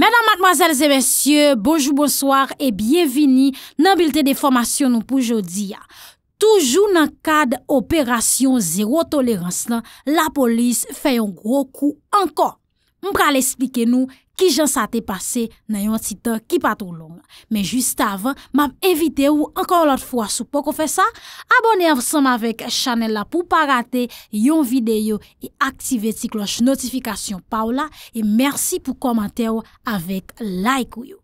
Madame, mademoiselles et messieurs, bonjour, bonsoir et bienvenue nan bilte de formation nou pou jodi ya. Toujou nan kade operasyon zéro tolérance nan, la polis fè yon gro kou ankon. Mpral esplike nou ki jan sa te pase nan yon titan ki patou longa. Men juste avan, mam evite ou ankon lot fwa sou poko fe sa. Abone ansanm avek chanel la pou pa rate yon videyo e aktive ti kloche notifikasyon pa ou la e mersi pou komante ou avek like ou yo.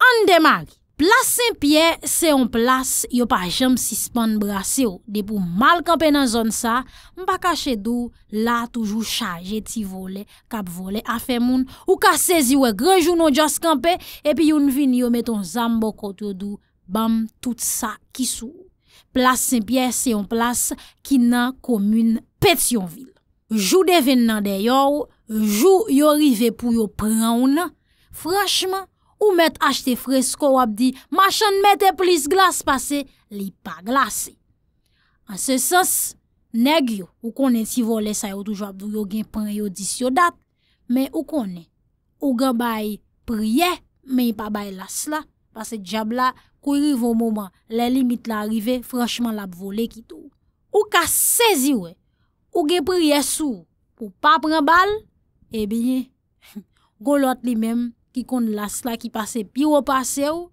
An de magi! Plas Saint-Pierre, se yon plas, yo pa jem sispan brase yo, de pou mal kampe nan zon sa, mpa kache dou, la toujou chaje ti vole, kap vole, afe moun, ou ka sezi we, grejou nou jaskampe, epi yon vin yo meton zambokot yo dou, bam, tout sa kisou. Plas Saint-Pierre, se yon plas, ki nan komune Petionville. Jou deven nan de yon, jou yon rive pou yo pran ou nan, franjman, ou met achte fresko wap di, machan met e plis glas pase, li pa glase. An se sos, neg yo, ou konen si vole sayo toujwa apdou yo gen preyo disyo dat, men ou konen, ou gen bay priye, men yi pa bay las la, pase diab la, kou yi vo moman, le limit la rive, franchman la ap vole ki tou. Ou ka sezi we, ou gen priye sou, pou pa prebal, e bine, go lot li menm, ki konde la sla ki pase pi ou pase ou,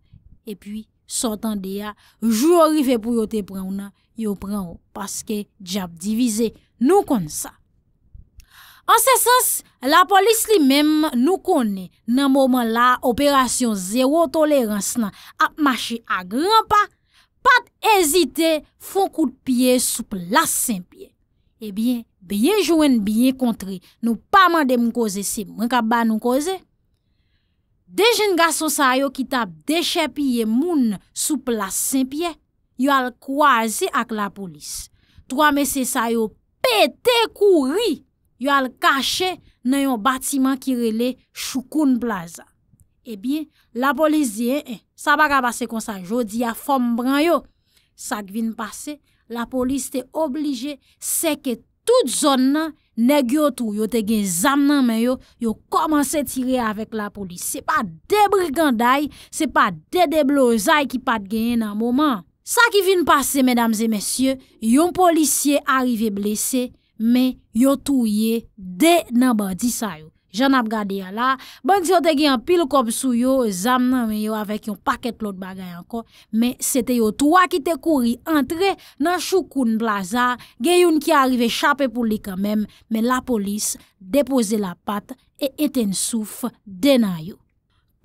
e pi sotan de ya, jou orife pou yo te pran ou nan, yo pran ou, paske djap divize, nou konde sa. An se sens, la polis li menm nou kone, nan mouman la, operasyon zero tolerans nan, ap mache a gran pa, pat ezite, fon kout piye sou plas sen piye. E bien, biye jwen biye kontre, nou pa mande mkose se mwen ka ba mkose, Dejen gaso sa yo ki tab deche piye moun sou plas 5 piye, yo al kwaze ak la polis. Troa mese sa yo pete kouri, yo al kache nan yon batiman ki rele choukoun plaza. E bi, la polis diye, eh, eh, sa baka base konsan, jodi a fom bran yo. Sa gvin pase, la polis te oblije sekete. Tout zon nan, neg yo tou yo te gen zam nan men yo, yo komanse tire avek la polis. Se pa debre ganday, se pa debre lozay ki pat gen nan moman. Sa ki vin pase, yon polisye arrive blese, men yo tou ye de nan badisa yo. Jan ap gade ya la, ban di yo te gen pil kop sou yo, zam nan men yo avek yon paket lot bagay anko, men se te yo twa ki te kouri entre nan choukoun blazar, gen yon ki arive chapè pou li kamem, men la polis depose la pat e eten souf denan yo.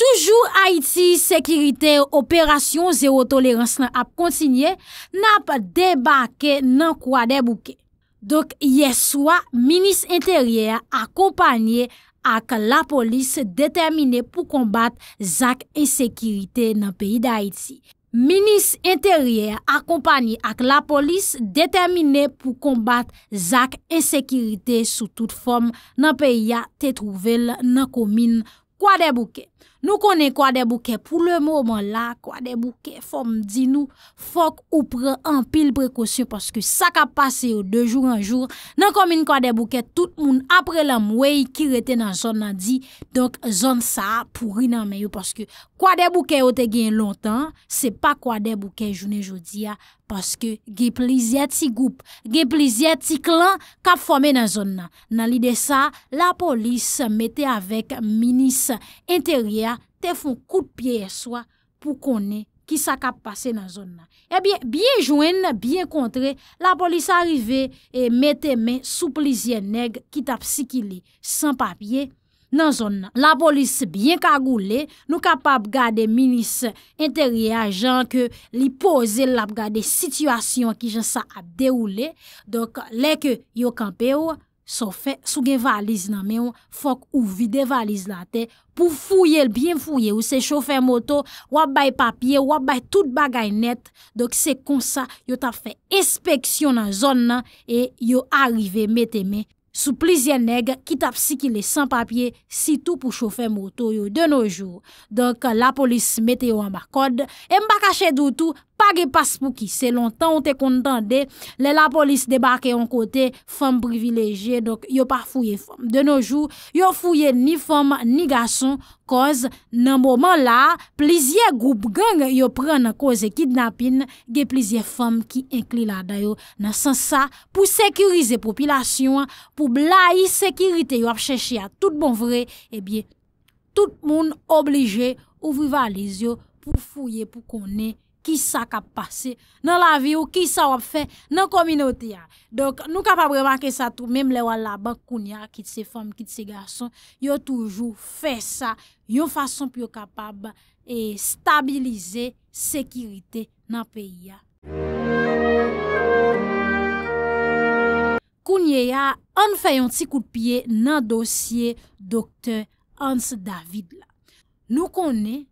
Toujou Haiti, sekiritè, operasyon, zero tolérans nan ap kontinye, nap debake nan kwa debouke. Dok yeswa, minis interyè akompanyè, ak la polis determine pou kombat zak ensekirite nan peyi da etsi. Minis enterye ak kompani ak la polis determine pou kombat zak ensekirite sou tout form nan peyi ya tetrouvel nan komin kwa debouke. Nou konen kwa de bouke pou le mouman la, kwa de bouke fom di nou fok ou pren an pil prekosyo paske sa kap pase yo de joun an joun. Nan komine kwa de bouke, tout moun apre la mwey ki rete nan zon nan di, donk zon sa apouri nan meyo paske kwa de bouke o te gen lontan, se pa kwa de bouke jounen joudiya paske ge plizye ti goup, ge plizye ti klan kap fome nan zon nan. Nan li de sa, la polis mette avek minis interya te fon kout piye swa pou konen ki sa kap pase nan zon nan. Ebyen, eh biye jwen, biye kontre, la polis arive e mette men sou plizye neg ki tap si ki li san papye nan zon nan. La polis biye kagoule, nou kapap gade minis interye ajan ke li pose la gade situasyon ki jan sa ap deroule. Donk, leke yo kampe ou, Sou fe, sou gen valiz nan men yo, fok ou vide valiz la te, pou fouye, bien fouye, ou se choufe moto, wap bay papye, wap bay tout bagay net. Dok se konsa, yo ta fe inspeksyon nan zon nan, e yo arrive mette men. sou plizye neg, kitap si ki le san papye, si tou pou choufe moutou yo de noujou. Donk la polis mete yo an bakod, e mbakache doutou, pa ge pas pou ki. Se lontan ou te kontande, le la polis debake an kote, fom privileje, donk yo pa fouye fom. De noujou, yo fouye ni fom, ni gason, koz nan mouman la, plizye group gang yo pren na koze kidnapin ge plizye fom ki inkli la dayo nan san sa pou sekurize popilasyon, ou bla yi sekirite yo ap cheshi ya, tout bon vre, ebyen, tout moun oblije, ou viva aliz yo, pou fouye, pou kone, ki sa kap pase, nan la vi ou ki sa wap fe, nan kominoti ya. Donk, nou kap ap remanke sa tou, menm le wala bakoun ya, kit se fom, kit se gason, yo toujou fe sa, yo fason pou yo kapab, e stabilize sekirite nan peyi ya. ke ya an fayon ti koupye nan dosye doktor Hans David la. Nou konen,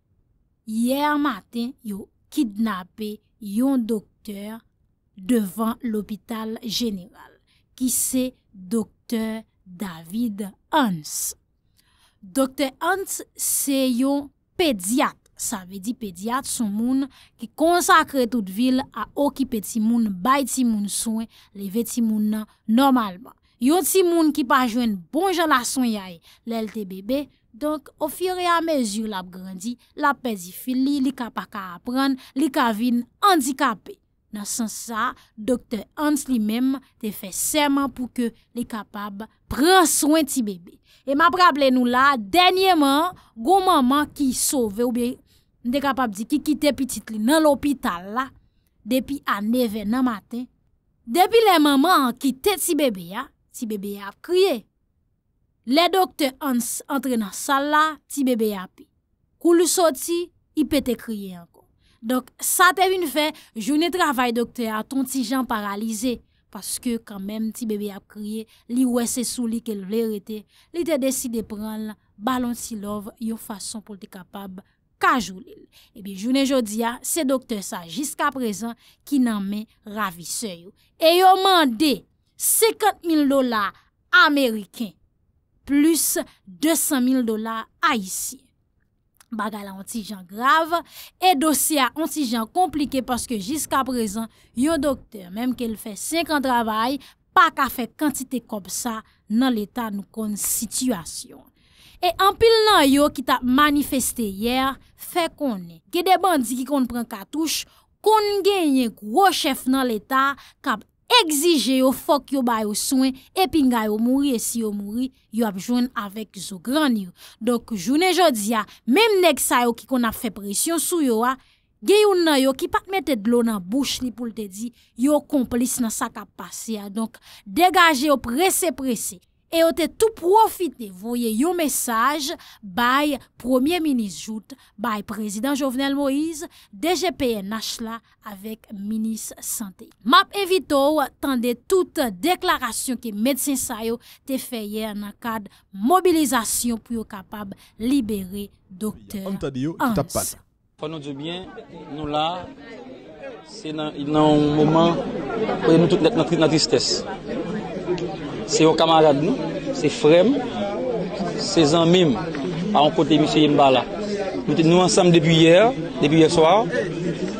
yè a maten yo kidnapè yon doktor devan l'opital jenegal, ki se doktor David Hans. Doktor Hans se yon pediat. Sa ve di pediat sou moun ki konsakre tout vil a okipe ti moun, bay ti moun souen, le ve ti moun nan normalman. Yo ti moun ki pa jwen bon jala souen yae lel te bebe, donk ofire a mezur la p grandi, la pezi fili, li ka pa ka apren, li ka vin handi kape. Nan san sa, doktor Hans li menm te fe seman pou ke li kapab pran souen ti bebe. E maprable nou la, denyeman, goun maman ki souve ou beye, Nde kapab di ki kite pi titli nan l'opital la, depi a neve nan maten, depi le maman an kite ti bebe ya, ti bebe ya ap kriye. Le dokte entre nan sal la, ti bebe ya api. Kou lusoti, i pete kriye anko. Dok, sa te vin fe, jouni travay dokte a ton ti jan paralize, paske kan men ti bebe ya ap kriye, li wese sou li ke l vle rete, li te desi de pran la, balon si lov yo fason pou te kapab E bi jounen jodia, se doktor sa jiska prezant ki nan men ravise yo. E yo mande 50 000 dolar Ameriken plus 200 000 dolar Aisyen. Bagala ontijan grav e dosya ontijan komplike paske jiska prezant yo doktor, menm ke l fè 50 ravay, pa ka fè kantite kop sa nan l etat nou kon situasyon. E anpil nan yo ki tap manifeste yer, fe konen. Gede bandi ki konen pren katouche, konen genyen kou rochef nan l'Etat kap egzije yo fok yo bayo souen epi nga yo mouri e si yo mouri yo apjouen avèk zo gran yo. Donk jounen jodi ya, menm nek sa yo ki konen apfè presyon sou yo a, genyen nan yo ki pat mette dlo nan bouch ni pou lte di, yo komplis nan sa kap pase ya. Donk degaje yo prese prese. E yo te tou profite voye yon mesaj bay Premier Ministre Joute, bay Prezident Jovenel Moïse, DGPN Nachla, avek Ministre Santé. Map evitou, tan de tout deklarasyon ki medsinsay yo te feye an akad mobilizasyon pou yo kapab libere Dokter Hans. Se yon kamajad nou, se frem, se zan mim pa yon kote Mr. Yenbala. Nou te nou ansam depi yer, depi yer swar.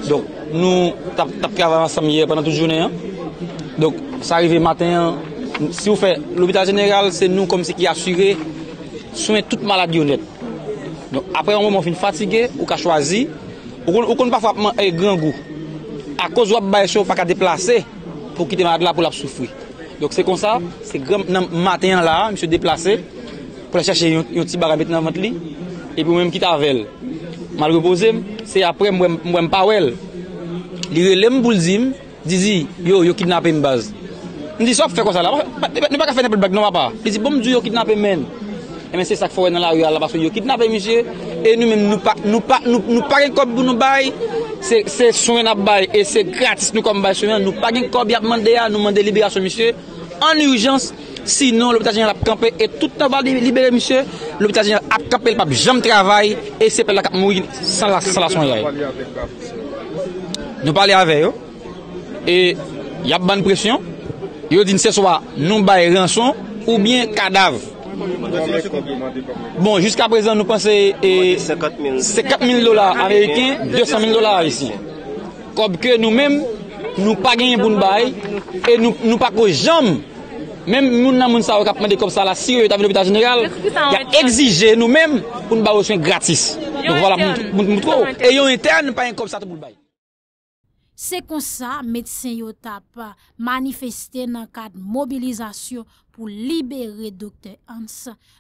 Don, nou tapkav ansam yer penan tou jounen. Don, sa rive maten, si ou fe, l'hobital general se nou kom se ki asure, soumen tout malade yon net. Don, apre yon mou mou fin fatige, ou ka chwazi, ou kon pa fapman e gran gou. A koz wap baye chou pa ka deplase, pou kite malade la pou lap soufri. Yo, se kon sa, se grem nan matenyan la, mi se deplase, pou la chache yon ti barabit nan vant li, e pou mwen m kitavel. Mal repose, se apre mwen mpawel. Li relem mpoulzim, dizi, yo, yo kidnapen mbaz. Ndi sop, fe kon sa la, nou pa kafe nepe bag non wapa. Dizi, pou m di yo kidnapen men, e men se sak fore nan la, yo kidnapen mi jye, e nou men nou pagin kob pou nou bay, se souren ap bay, e se gratis nou kom bay souren, nou pagin kob yap mande ya, nou mande liberasyon mi jye, an urjans. Sinon, l'hôpital jenal ap kampe et tout tabal libere, monsieur. L'hôpital jenal ap kampe, l'pap jam travay et sepe la kap moujine san la sonyay. Nou pali ave yo. Et y ap ban presyon. Yo di nse soba nou bay ranson ou bien kadav. Bon, jusqu'a prezan nou pense et se kat mil dolar amerikin, deusan mil dolar ici. Kob kre nou mem nou pa genye bon bay et nou pa ko jam Mem moun nan moun sa wak ap mende kom sa la, si yo yon tabi lopita general, ya egzije nou mem pou nou ba woswen gratis. Yo moun moun trou, e yo intern nou pa yon kom sa te boul bay. Se kon sa, medsen yo tap manifeste nan kad mobilizasyon pou libere doktor Hans.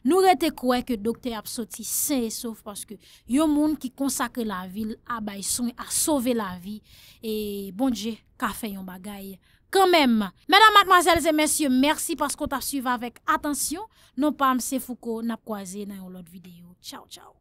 Nou rete kwe ke doktor ap soti se e sov, paske yo moun ki konsakre la vil a bay son, a sove la vi. E bon dje, ka fe yon bagay. Kan menm. Mèdame, mademoiselles et mèsyè, mèrsi paskou ta suiv avèk. Atensyon, nou pam se foukou. Nap kwa zè nan yon lot videyo. Tchao, tchao.